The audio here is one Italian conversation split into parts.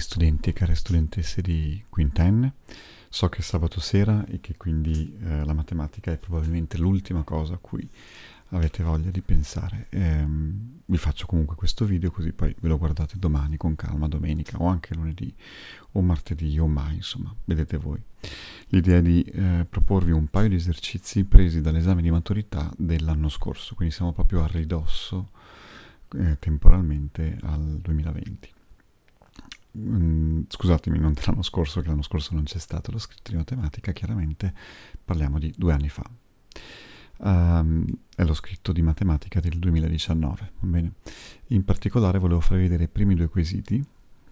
cari studenti e care studentesse di quintenne, so che è sabato sera e che quindi eh, la matematica è probabilmente l'ultima cosa a cui avete voglia di pensare. Ehm, vi faccio comunque questo video così poi ve lo guardate domani con calma, domenica o anche lunedì o martedì o mai, insomma, vedete voi. L'idea è di eh, proporvi un paio di esercizi presi dall'esame di maturità dell'anno scorso, quindi siamo proprio a ridosso eh, temporalmente al 2020. Mm, scusatemi, non dell'anno scorso, che l'anno scorso non c'è stato lo scrittrino tematica, chiaramente parliamo di due anni fa. Um, è lo scritto di matematica del 2019. Bene. In particolare volevo farvi vedere i primi due quesiti,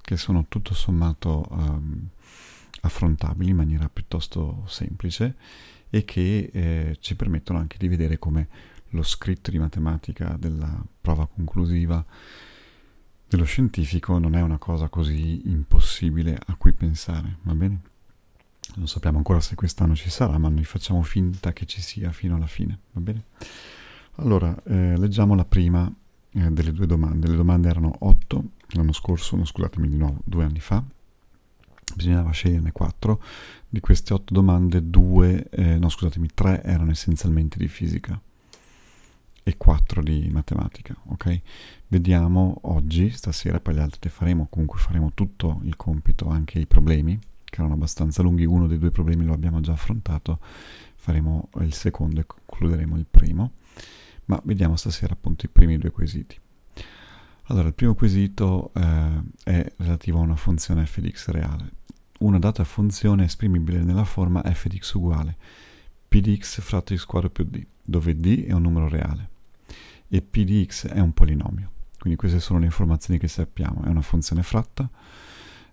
che sono tutto sommato um, affrontabili in maniera piuttosto semplice e che eh, ci permettono anche di vedere come lo scritto di matematica della prova conclusiva dello scientifico non è una cosa così impossibile a cui pensare, va bene? Non sappiamo ancora se quest'anno ci sarà, ma noi facciamo finta che ci sia fino alla fine, va bene? Allora, eh, leggiamo la prima eh, delle due domande. Le domande erano otto l'anno scorso, no, scusatemi di nuovo, due anni fa. Bisognava sceglierne quattro. Di queste otto domande, due, eh, no scusatemi, tre erano essenzialmente di fisica e 4 di matematica, ok? Vediamo oggi, stasera poi gli altri le faremo, comunque faremo tutto il compito, anche i problemi, che erano abbastanza lunghi, uno dei due problemi lo abbiamo già affrontato, faremo il secondo e concluderemo il primo, ma vediamo stasera appunto i primi due quesiti. Allora, il primo quesito eh, è relativo a una funzione f di x reale. Una data funzione esprimibile nella forma f di x uguale p di x fratto x quadro più d, dove d è un numero reale e p di x è un polinomio. Quindi queste sono le informazioni che sappiamo. È una funzione fratta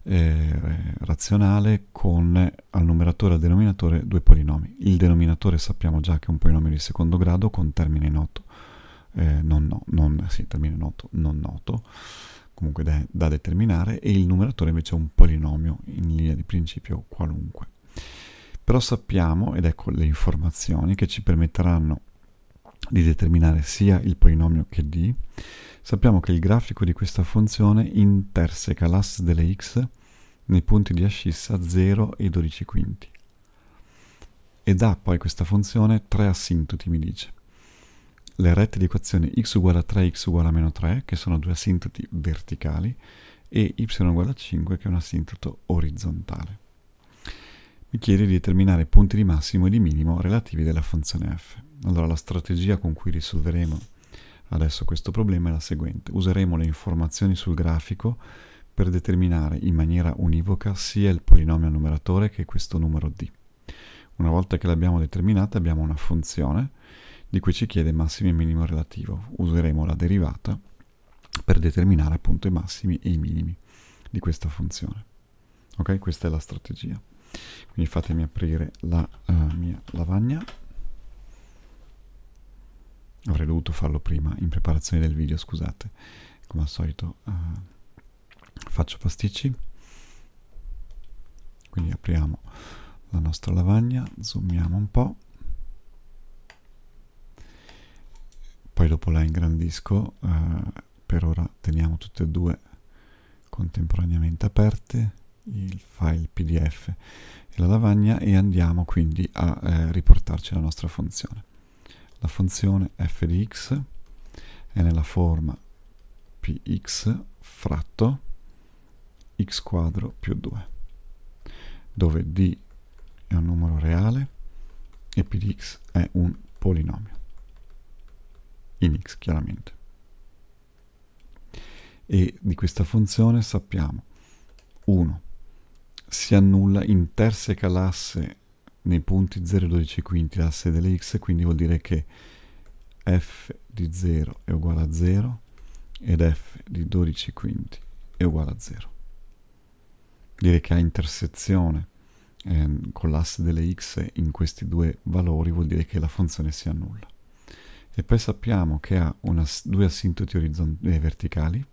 eh, razionale con al numeratore e al denominatore due polinomi. Il denominatore sappiamo già che è un polinomio di secondo grado con termine noto, eh, non, no, non, sì, termine noto, non noto, comunque da, da determinare, e il numeratore invece è un polinomio in linea di principio qualunque. Però sappiamo, ed ecco le informazioni che ci permetteranno di determinare sia il polinomio che d, sappiamo che il grafico di questa funzione interseca l'asse delle x nei punti di ascissa 0 e 12 quinti e dà poi questa funzione tre assintoti, mi dice. Le rette di equazione x uguale a 3 x uguale a meno 3, che sono due assintoti verticali, e y uguale a 5, che è un assintoto orizzontale. Mi chiede di determinare punti di massimo e di minimo relativi della funzione f. Allora la strategia con cui risolveremo adesso questo problema è la seguente. Useremo le informazioni sul grafico per determinare in maniera univoca sia il polinomio numeratore che questo numero d. Una volta che l'abbiamo determinata abbiamo una funzione di cui ci chiede massimo e minimo relativo. Useremo la derivata per determinare appunto i massimi e i minimi di questa funzione. Ok? Questa è la strategia. Quindi fatemi aprire la uh, mia lavagna avrei dovuto farlo prima in preparazione del video scusate come al solito uh, faccio pasticci quindi apriamo la nostra lavagna zoomiamo un po poi dopo la ingrandisco uh, per ora teniamo tutte e due contemporaneamente aperte il file pdf e la lavagna e andiamo quindi a eh, riportarci la nostra funzione la funzione f di x è nella forma px fratto x quadro più 2, dove d è un numero reale e p di x è un polinomio, in x chiaramente. E di questa funzione sappiamo 1 si annulla interseca l'asse nei punti 0,12 quinti l'asse delle x, quindi vuol dire che f di 0 è uguale a 0 ed f di 12 quinti è uguale a 0. Dire che ha intersezione eh, con l'asse delle x in questi due valori vuol dire che la funzione si annulla. E poi sappiamo che ha una, due assintoti eh, verticali,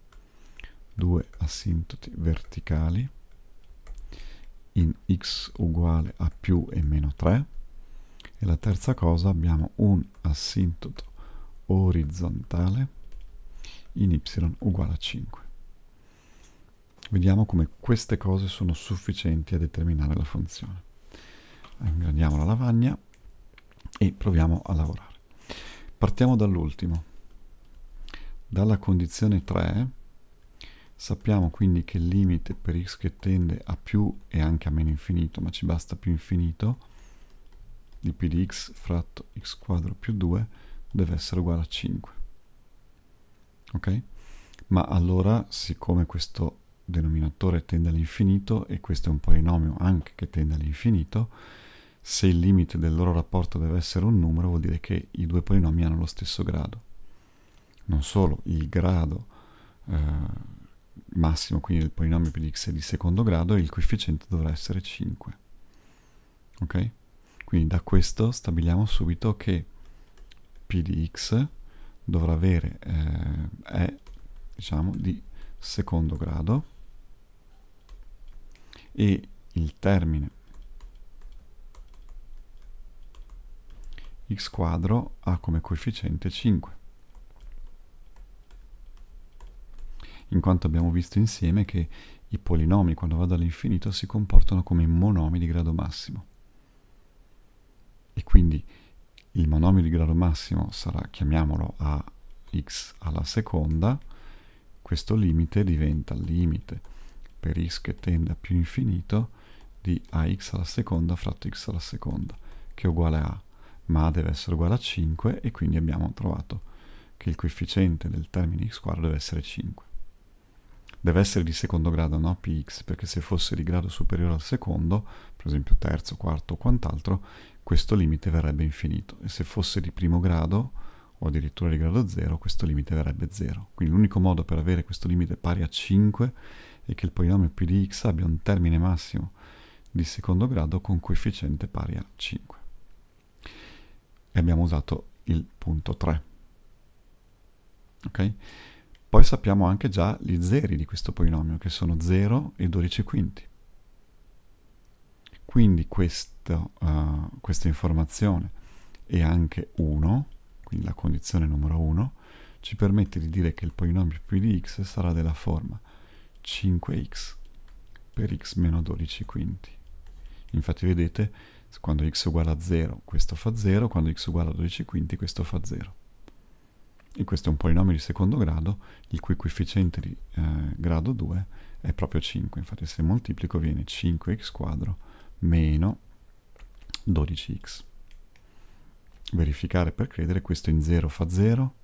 due assintoti verticali, in x uguale a più e meno 3 e la terza cosa abbiamo un asintoto orizzontale in y uguale a 5. Vediamo come queste cose sono sufficienti a determinare la funzione. Ingrandiamo la lavagna e proviamo a lavorare. Partiamo dall'ultimo. Dalla condizione 3 Sappiamo quindi che il limite per x che tende a più e anche a meno infinito, ma ci basta più infinito, di p di x fratto x quadro più 2 deve essere uguale a 5. Ok? Ma allora, siccome questo denominatore tende all'infinito, e questo è un polinomio anche che tende all'infinito, se il limite del loro rapporto deve essere un numero, vuol dire che i due polinomi hanno lo stesso grado. Non solo, il grado... Eh, massimo, quindi il polinomio più di x di secondo grado, e il coefficiente dovrà essere 5. Ok? Quindi da questo stabiliamo subito che p di x dovrà avere eh, è diciamo di secondo grado e il termine x quadro ha come coefficiente 5. in quanto abbiamo visto insieme che i polinomi quando vado all'infinito si comportano come monomi di grado massimo. E quindi il monomio di grado massimo sarà, chiamiamolo ax alla seconda, questo limite diventa il limite per x che tende a più infinito di ax alla seconda fratto x alla seconda, che è uguale a, ma a deve essere uguale a 5 e quindi abbiamo trovato che il coefficiente del termine x quadro deve essere 5 deve essere di secondo grado, no px, perché se fosse di grado superiore al secondo, per esempio terzo, quarto o quant'altro, questo limite verrebbe infinito. E se fosse di primo grado, o addirittura di grado 0, questo limite verrebbe 0. Quindi l'unico modo per avere questo limite pari a 5 è che il polinomio p di x abbia un termine massimo di secondo grado con coefficiente pari a 5. E abbiamo usato il punto 3. Ok? Poi sappiamo anche già gli zeri di questo polinomio, che sono 0 e 12 quinti. Quindi questo, uh, questa informazione è anche 1, quindi la condizione numero 1, ci permette di dire che il polinomio più di x sarà della forma 5x per x meno 12 quinti. Infatti vedete, quando x uguale a 0 questo fa 0, quando x uguale a 12 quinti questo fa 0 e questo è un polinomio di secondo grado il cui coefficiente di eh, grado 2 è proprio 5 infatti se moltiplico viene 5x quadro meno 12x verificare per credere questo in 0 fa 0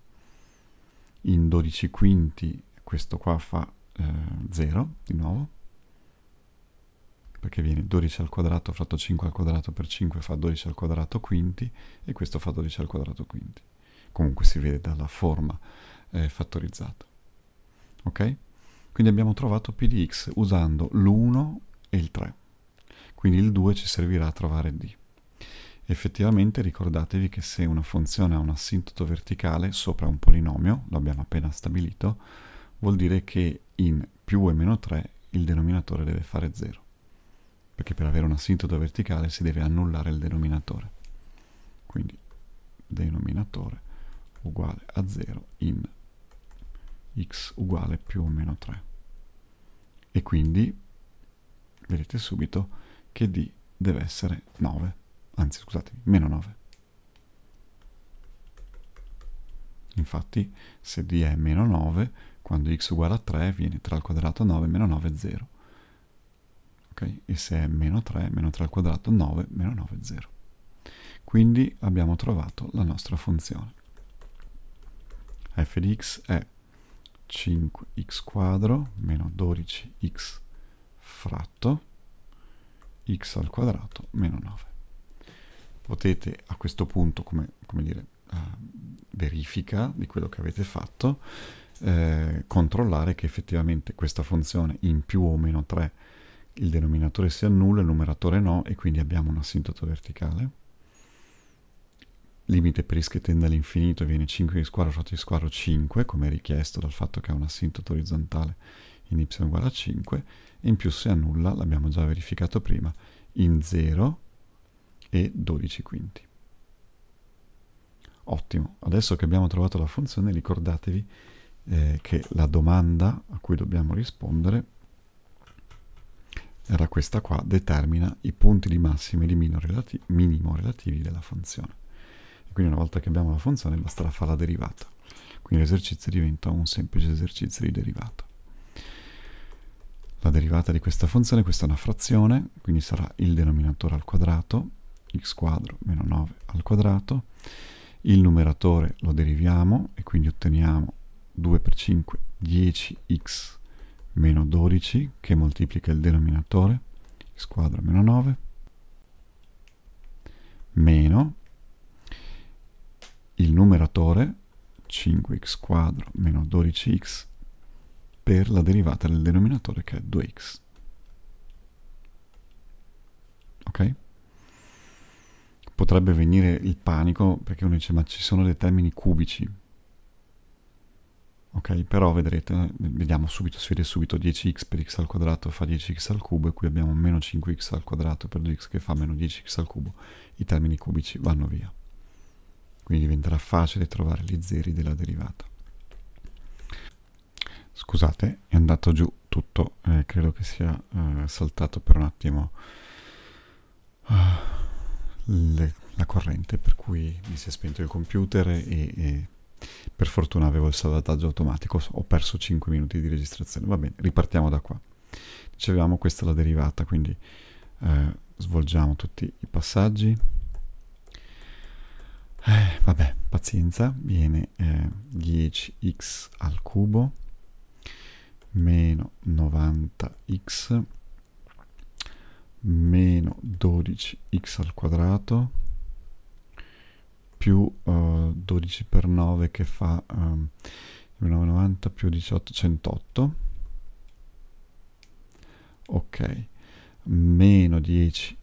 in 12 quinti questo qua fa eh, 0 di nuovo perché viene 12 al quadrato fratto 5 al quadrato per 5 fa 12 al quadrato quinti e questo fa 12 al quadrato quinti comunque si vede dalla forma eh, fattorizzata. Ok? Quindi abbiamo trovato P di x usando l'1 e il 3. Quindi il 2 ci servirà a trovare d. Effettivamente ricordatevi che se una funzione ha un assintoto verticale sopra un polinomio, l'abbiamo appena stabilito, vuol dire che in più e meno 3 il denominatore deve fare 0, perché per avere un assintoto verticale si deve annullare il denominatore. Quindi denominatore uguale a 0 in x uguale più o meno 3. E quindi vedete subito che d deve essere 9, anzi scusatemi, meno 9. Infatti se d è meno 9, quando x uguale a 3 viene 3 al quadrato 9 meno 9 è 0. Okay? E se è meno 3, meno 3 al quadrato 9, meno 9 è 0. Quindi abbiamo trovato la nostra funzione f di x è 5x quadro meno 12x fratto x al quadrato meno 9. Potete a questo punto, come, come dire, uh, verifica di quello che avete fatto, eh, controllare che effettivamente questa funzione in più o meno 3 il denominatore sia nullo, il numeratore no, e quindi abbiamo un asintoto verticale limite per ischetenda all'infinito viene 5 di squadro fratto di squadro 5 come richiesto dal fatto che ha un assintoto orizzontale in y uguale a 5 e in più se annulla l'abbiamo già verificato prima in 0 e 12 quinti ottimo adesso che abbiamo trovato la funzione ricordatevi eh, che la domanda a cui dobbiamo rispondere era questa qua determina i punti di massimo e di minimo relativi della funzione quindi una volta che abbiamo la funzione basterà fare la derivata. Quindi l'esercizio diventa un semplice esercizio di derivata. La derivata di questa funzione, questa è una frazione, quindi sarà il denominatore al quadrato, x quadro meno 9 al quadrato, il numeratore lo deriviamo e quindi otteniamo 2 per 5, 10x meno 12 che moltiplica il denominatore, x quadro meno 9, meno il numeratore 5x quadro meno 12x per la derivata del denominatore che è 2x. Ok? Potrebbe venire il panico perché uno dice ma ci sono dei termini cubici. Ok, però vedrete, vediamo subito, si vede subito 10x per x al quadrato fa 10x al cubo e qui abbiamo meno 5x al quadrato per 2x che fa meno 10x al cubo. I termini cubici vanno via quindi diventerà facile trovare gli zeri della derivata. Scusate, è andato giù tutto, eh, credo che sia eh, saltato per un attimo eh, le, la corrente, per cui mi si è spento il computer e, e per fortuna avevo il salvataggio automatico, ho perso 5 minuti di registrazione. Va bene, ripartiamo da qua. Dicevamo questa è la derivata, quindi eh, svolgiamo tutti i passaggi. Eh, vabbè, pazienza, viene eh, 10x al cubo meno 90x meno 12x al quadrato più uh, eh, 12 per 9 che fa um, ehm, 90 più 18 108 ok meno 10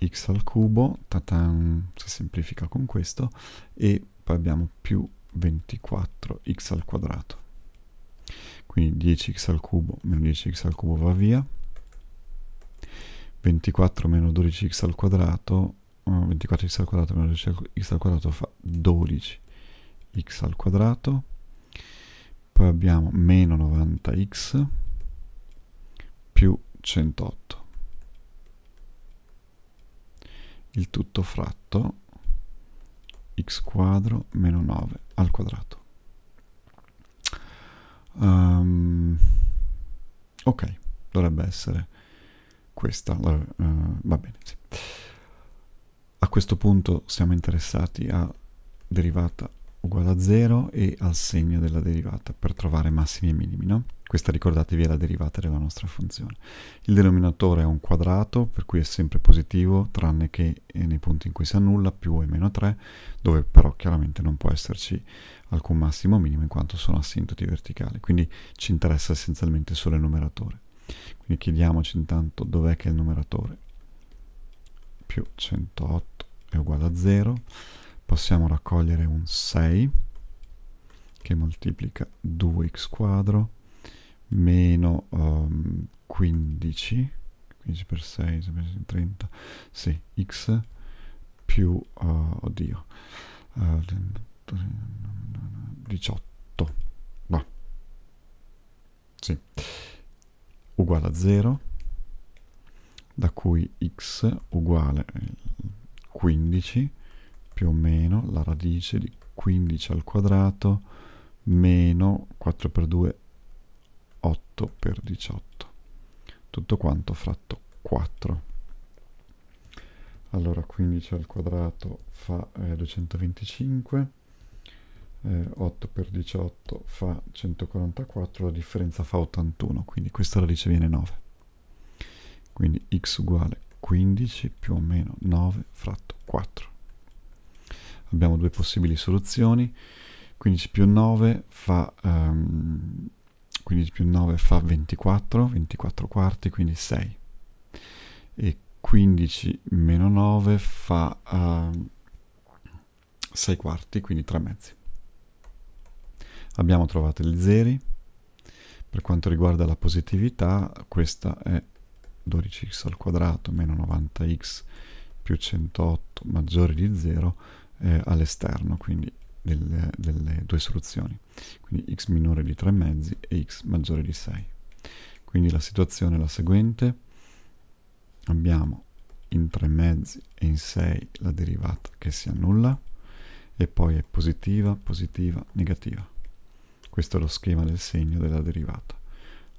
x al cubo, tatam, si semplifica con questo, e poi abbiamo più 24x al quadrato. Quindi 10x al cubo meno 10x al cubo va via, 24 meno 12x al quadrato, 24x eh, al quadrato meno 12x al quadrato fa 12x al quadrato, poi abbiamo meno 90x più 108 il tutto fratto x quadro meno 9 al quadrato. Um, ok, dovrebbe essere questa. Uh, va bene, sì. A questo punto siamo interessati a derivata uguale a 0 e al segno della derivata per trovare massimi e minimi, no? Questa ricordatevi è la derivata della nostra funzione. Il denominatore è un quadrato, per cui è sempre positivo, tranne che eh, nei punti in cui si annulla, più e meno 3, dove però chiaramente non può esserci alcun massimo o minimo in quanto sono assintoti verticali, quindi ci interessa essenzialmente solo il numeratore. Quindi chiediamoci intanto dov'è che è il numeratore più 108 è uguale a 0 possiamo raccogliere un 6 che moltiplica 2x quadro meno um, 15 15 per 6 30 sì x più uh, oddio uh, eh, 18 va sì uguale a 0 da cui x uguale 15 eh, più o meno la radice di 15 al quadrato meno 4 per 2 8 per 18 tutto quanto fratto 4 allora 15 al quadrato fa eh, 225 eh, 8 per 18 fa 144 la differenza fa 81 quindi questa radice viene 9 quindi x uguale 15 più o meno 9 fratto 4 abbiamo due possibili soluzioni 15 più 9 fa um, ehm, 15 più 9 fa 24 24 quarti quindi 6 e 15 meno 9 fa uh, ehm, 6 quarti quindi 3 mezzi abbiamo trovato gli zeri per quanto riguarda la positività questa è 12x al quadrato meno 90x più 108 maggiore di 0 eh, all'esterno, quindi delle, delle, due soluzioni, quindi x minore di 3 mezzi e x maggiore di 6. Quindi la situazione è la seguente, abbiamo in 3 mezzi e in 6 la derivata che si annulla e poi è positiva, positiva, negativa. Questo è lo schema del segno della derivata.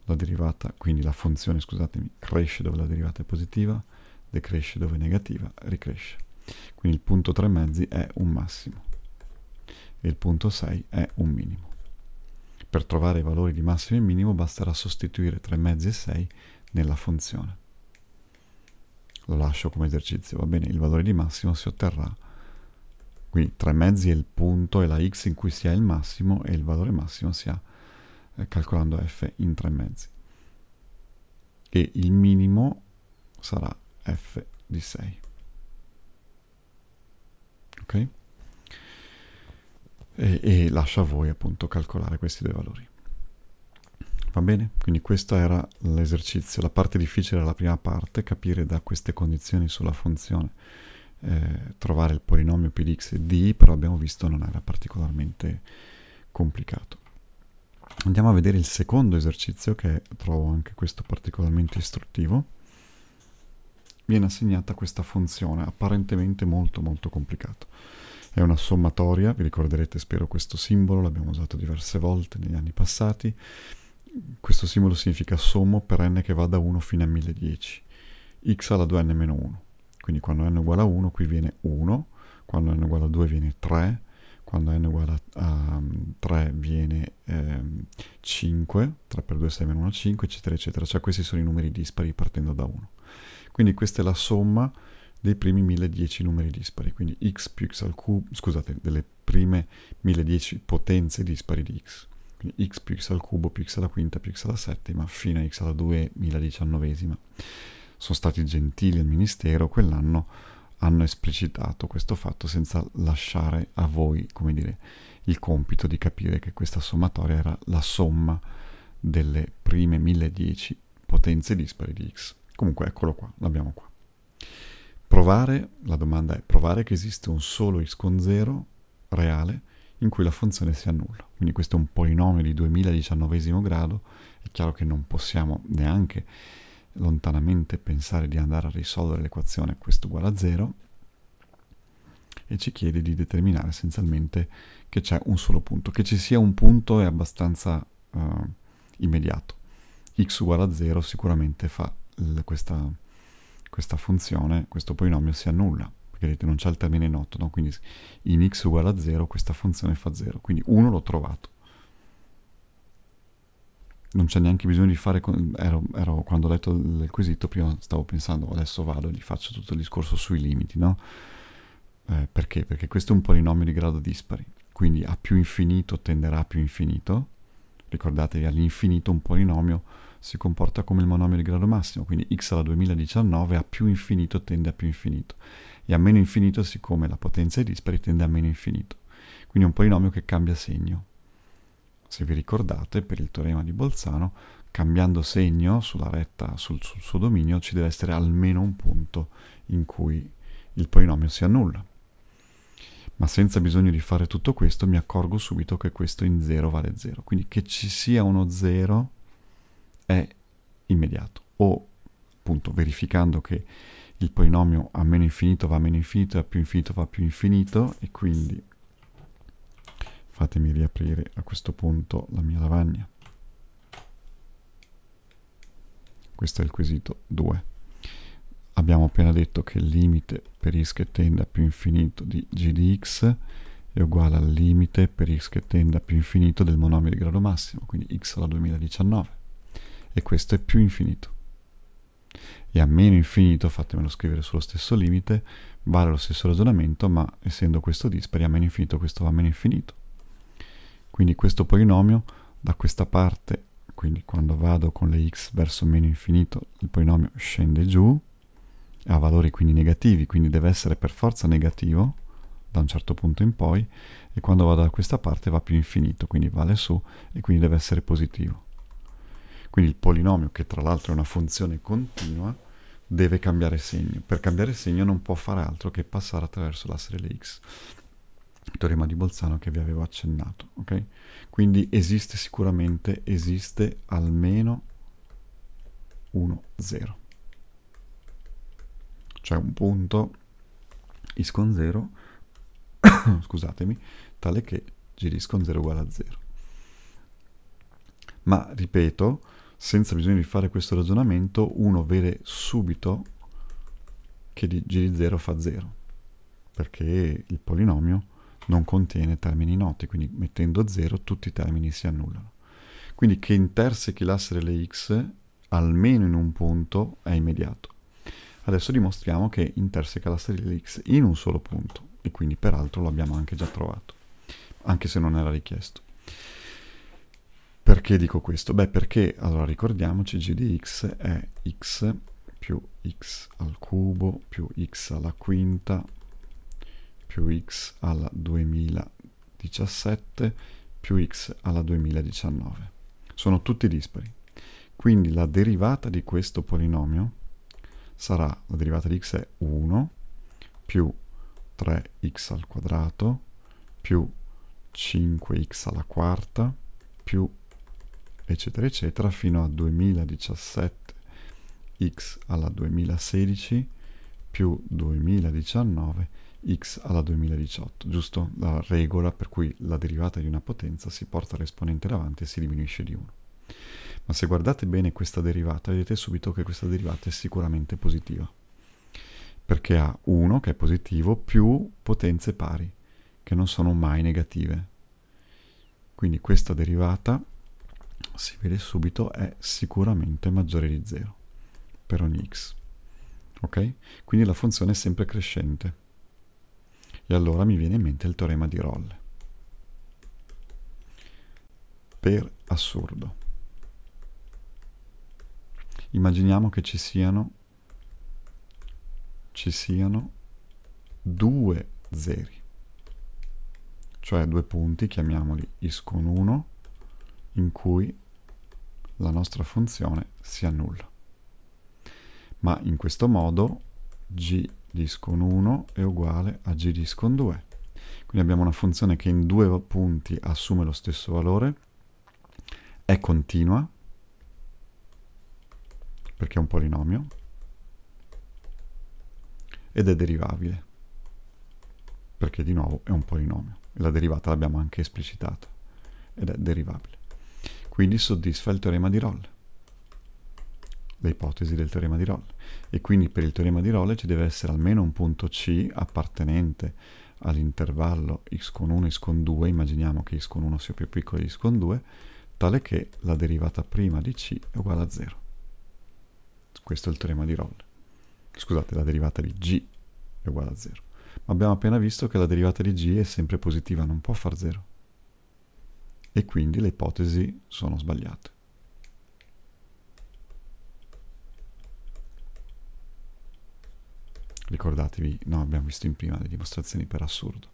La derivata, quindi la funzione, scusatemi, cresce dove la derivata è positiva, decresce dove è negativa, ricresce. Quindi il punto 3 mezzi è un massimo e il punto 6 è un minimo. Per trovare i valori di massimo e minimo basterà sostituire 3 mezzi e 6 nella funzione. Lo lascio come esercizio, va bene? Il valore di massimo si otterrà qui 3 mezzi è il punto e la x in cui si ha il massimo e il valore massimo si ha eh, calcolando f in 3 mezzi. E il minimo sarà f di 6 ok? E, e lascia a voi appunto calcolare questi due valori. Va bene? Quindi questo era l'esercizio. La parte difficile era la prima parte, capire da queste condizioni sulla funzione, eh, trovare il polinomio p di x e di y, però abbiamo visto non era particolarmente complicato. Andiamo a vedere il secondo esercizio che trovo anche questo particolarmente istruttivo viene assegnata questa funzione apparentemente molto molto complicata. È una sommatoria, vi ricorderete spero questo simbolo, l'abbiamo usato diverse volte negli anni passati. Questo simbolo significa sommo per n che va da 1 fino a 1010, x alla 2n-1. Quindi quando n uguale a 1 qui viene 1, quando n uguale a 2 viene 3, quando n uguale a 3 viene eh, 5, 3 per 2 è 6 meno 1 5, eccetera, eccetera. Cioè questi sono i numeri dispari partendo da 1. Quindi questa è la somma dei primi 1010 numeri dispari, quindi x più x al cubo, scusate, delle prime 1010 potenze dispari di x. Quindi x più x al cubo più x alla quinta più x alla settima fino a x alla 2019esima. Sono stati gentili al ministero, quell'anno hanno esplicitato questo fatto senza lasciare a voi, come dire, il compito di capire che questa sommatoria era la somma delle prime 1010 potenze dispari di x. Comunque eccolo qua, l'abbiamo qua. Provare, la domanda è provare che esiste un solo x con 0 reale in cui la funzione si annulla. Quindi questo è un polinomio di 2019 grado, è chiaro che non possiamo neanche lontanamente pensare di andare a risolvere l'equazione questo uguale a 0 e ci chiede di determinare essenzialmente che c'è un solo punto. Che ci sia un punto è abbastanza uh, immediato. x uguale a 0 sicuramente fa questa, questa funzione, questo polinomio si annulla, perché vedete non c'è il termine noto, no? quindi in x uguale a 0 questa funzione fa 0, quindi 1 l'ho trovato. Non c'è neanche bisogno di fare, con... ero, ero, quando ho letto il quesito prima stavo pensando adesso vado e gli faccio tutto il discorso sui limiti, no? Eh, perché? Perché questo è un polinomio di grado dispari, quindi a più infinito tenderà a più infinito, ricordatevi all'infinito un polinomio si comporta come il monomio di grado massimo, quindi x alla 2019 a più infinito tende a più infinito, e a meno infinito, siccome la potenza è dispari, tende a meno infinito. Quindi è un polinomio che cambia segno. Se vi ricordate, per il teorema di Bolzano, cambiando segno sulla retta, sul, sul suo dominio, ci deve essere almeno un punto in cui il polinomio si annulla. Ma senza bisogno di fare tutto questo mi accorgo subito che questo in 0 vale 0. Quindi che ci sia uno 0 è immediato o appunto verificando che il polinomio a meno infinito va a meno infinito e a più infinito va a più infinito e quindi fatemi riaprire a questo punto la mia lavagna questo è il quesito 2 abbiamo appena detto che il limite per x che tende a più infinito di g di x è uguale al limite per x che tende a più infinito del monomio di grado massimo quindi x alla 2019 e questo è più infinito. E a meno infinito, fatemelo scrivere sullo stesso limite, vale lo stesso ragionamento, ma essendo questo dispari, a meno infinito questo va a meno infinito. Quindi questo polinomio da questa parte, quindi quando vado con le x verso meno infinito, il polinomio scende giù, ha valori quindi negativi, quindi deve essere per forza negativo da un certo punto in poi, e quando vado da questa parte va più infinito, quindi vale su e quindi deve essere positivo. Quindi il polinomio, che tra l'altro è una funzione continua, deve cambiare segno. Per cambiare segno non può fare altro che passare attraverso l'asse delle x. Il teorema di Bolzano che vi avevo accennato. Okay? Quindi esiste sicuramente, esiste almeno 1, 0. Cioè un punto is con 0, scusatemi, tale che g con 0 uguale a 0. Ma ripeto, senza bisogno di fare questo ragionamento, uno vede subito che di g di 0 fa 0, perché il polinomio non contiene termini noti, quindi mettendo 0 tutti i termini si annullano. Quindi che intersechi l'asse delle x almeno in un punto è immediato. Adesso dimostriamo che interseca l'asse delle x in un solo punto, e quindi peraltro l'abbiamo anche già trovato, anche se non era richiesto. Perché dico questo? Beh, perché, allora ricordiamoci, g di x è x più x al cubo più x alla quinta più x alla 2017 più x alla 2019. Sono tutti dispari. Quindi la derivata di questo polinomio sarà, la derivata di x è 1 più 3x al quadrato più 5x alla quarta più eccetera, eccetera, fino a 2017 x alla 2016 più 2019 x alla 2018, giusto? La regola per cui la derivata di una potenza si porta all'esponente davanti e si diminuisce di 1. Ma se guardate bene questa derivata, vedete subito che questa derivata è sicuramente positiva, perché ha 1 che è positivo più potenze pari, che non sono mai negative. Quindi questa derivata si vede subito è sicuramente maggiore di 0 per ogni x ok quindi la funzione è sempre crescente e allora mi viene in mente il teorema di Rolle per assurdo immaginiamo che ci siano ci siano due zeri cioè due punti chiamiamoli x con 1 in cui la nostra funzione si annulla. Ma in questo modo g discon 1 è uguale a g discon 2. Quindi abbiamo una funzione che in due punti assume lo stesso valore, è continua, perché è un polinomio, ed è derivabile, perché di nuovo è un polinomio. La derivata l'abbiamo anche esplicitata, ed è derivabile. Quindi soddisfa il teorema di Rolle, l'ipotesi del teorema di Rolle. E quindi per il teorema di Rolle ci deve essere almeno un punto C appartenente all'intervallo x con 1, x con 2, immaginiamo che x con 1 sia più piccolo di x con 2, tale che la derivata prima di c è uguale a 0. Questo è il teorema di Rolle. Scusate, la derivata di g è uguale a 0. Ma abbiamo appena visto che la derivata di g è sempre positiva, non può far 0 e quindi le ipotesi sono sbagliate. Ricordatevi, no, abbiamo visto in prima le dimostrazioni per assurdo.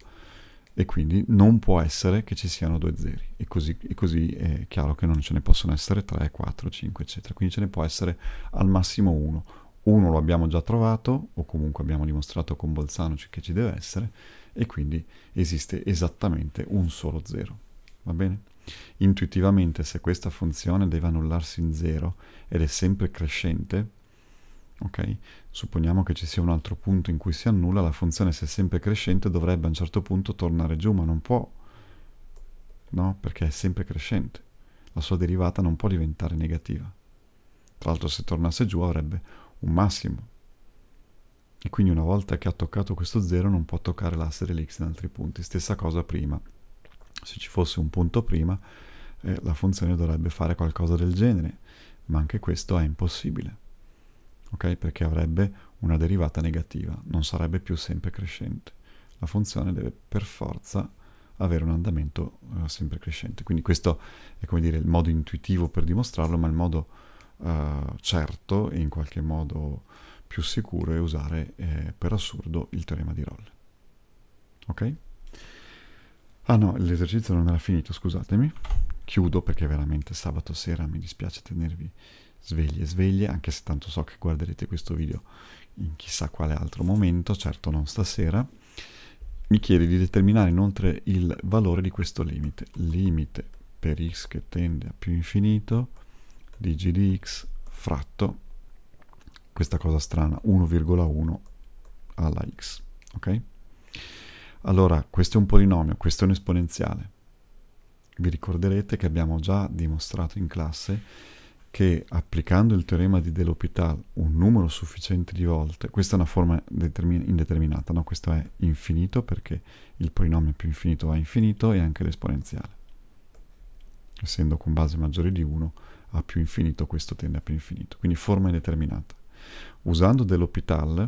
E quindi non può essere che ci siano due zeri. E così, e così è chiaro che non ce ne possono essere 3, 4, 5, eccetera. Quindi ce ne può essere al massimo uno. Uno lo abbiamo già trovato, o comunque abbiamo dimostrato con Bolzano che ci deve essere, e quindi esiste esattamente un solo zero va bene? Intuitivamente se questa funzione deve annullarsi in 0 ed è sempre crescente, ok? Supponiamo che ci sia un altro punto in cui si annulla, la funzione se è sempre crescente dovrebbe a un certo punto tornare giù, ma non può, no? Perché è sempre crescente. La sua derivata non può diventare negativa. Tra l'altro se tornasse giù avrebbe un massimo. E quindi una volta che ha toccato questo 0 non può toccare l'asse dell'x in altri punti. Stessa cosa prima se ci fosse un punto prima, eh, la funzione dovrebbe fare qualcosa del genere, ma anche questo è impossibile, ok? Perché avrebbe una derivata negativa, non sarebbe più sempre crescente. La funzione deve per forza avere un andamento eh, sempre crescente. Quindi questo è come dire il modo intuitivo per dimostrarlo, ma il modo eh, certo e in qualche modo più sicuro è usare eh, per assurdo il teorema di Rolle. Ok? Ah no, l'esercizio non era finito, scusatemi. Chiudo perché veramente sabato sera mi dispiace tenervi svegli e sveglie, anche se tanto so che guarderete questo video in chissà quale altro momento, certo non stasera. Mi chiede di determinare inoltre il valore di questo limite. Limite per x che tende a più infinito di g di x fratto questa cosa strana 1,1 alla x, ok? Allora, questo è un polinomio, questo è un esponenziale. Vi ricorderete che abbiamo già dimostrato in classe che applicando il teorema di L'Hopital un numero sufficiente di volte, questa è una forma indeterminata, no? questo è infinito perché il polinomio più infinito va infinito e anche l'esponenziale. Essendo con base maggiore di 1 a più infinito questo tende a più infinito, quindi forma indeterminata. Usando L'Hopital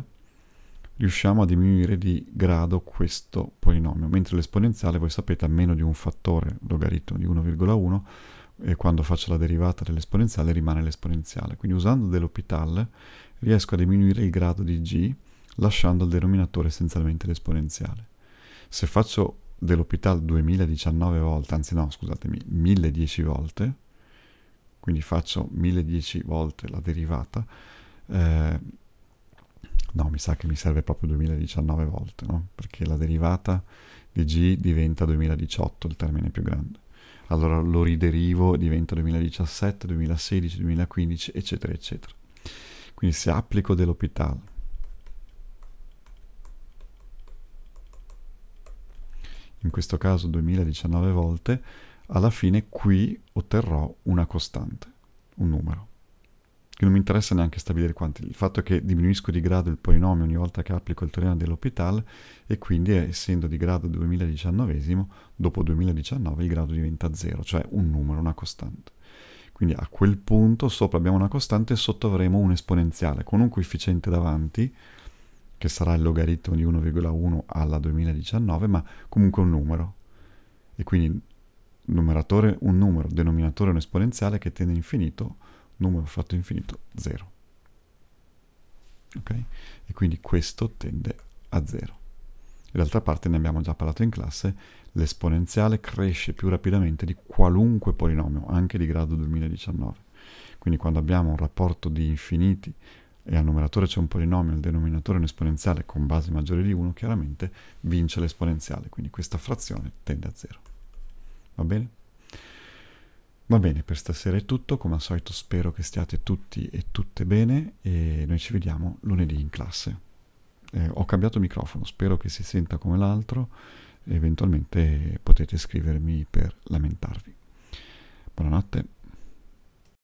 riusciamo a diminuire di grado questo polinomio, mentre l'esponenziale, voi sapete, ha meno di un fattore logaritmo di 1,1, e quando faccio la derivata dell'esponenziale rimane l'esponenziale. Quindi usando dell'Hopital riesco a diminuire il grado di g lasciando al denominatore essenzialmente l'esponenziale. Se faccio dell'Hopital 2019 volte, anzi no, scusatemi, 1010 volte, quindi faccio 1010 volte la derivata, eh, No, mi sa che mi serve proprio 2019 volte, no? Perché la derivata di G diventa 2018 il termine più grande. Allora lo riderivo e diventa 2017, 2016, 2015, eccetera, eccetera. Quindi se applico dell'Hopital in questo caso 2019 volte, alla fine qui otterrò una costante, un numero che non mi interessa neanche stabilire quanti, il fatto è che diminuisco di grado il polinomio ogni volta che applico il teorema dell'Hopital e quindi essendo di grado 2019, dopo 2019 il grado diventa 0, cioè un numero, una costante. Quindi a quel punto sopra abbiamo una costante e sotto avremo un esponenziale con un coefficiente davanti, che sarà il logaritmo di 1,1 alla 2019, ma comunque un numero. E quindi numeratore un numero, denominatore un esponenziale che tende a infinito, numero fratto infinito 0. Okay? E quindi questo tende a 0. D'altra parte ne abbiamo già parlato in classe, l'esponenziale cresce più rapidamente di qualunque polinomio, anche di grado 2019. Quindi quando abbiamo un rapporto di infiniti e al numeratore c'è un polinomio, al denominatore un esponenziale con base maggiore di 1, chiaramente vince l'esponenziale, quindi questa frazione tende a 0. Va bene? Va bene, per stasera è tutto, come al solito spero che stiate tutti e tutte bene e noi ci vediamo lunedì in classe. Eh, ho cambiato microfono, spero che si senta come l'altro, eventualmente potete scrivermi per lamentarvi. Buonanotte.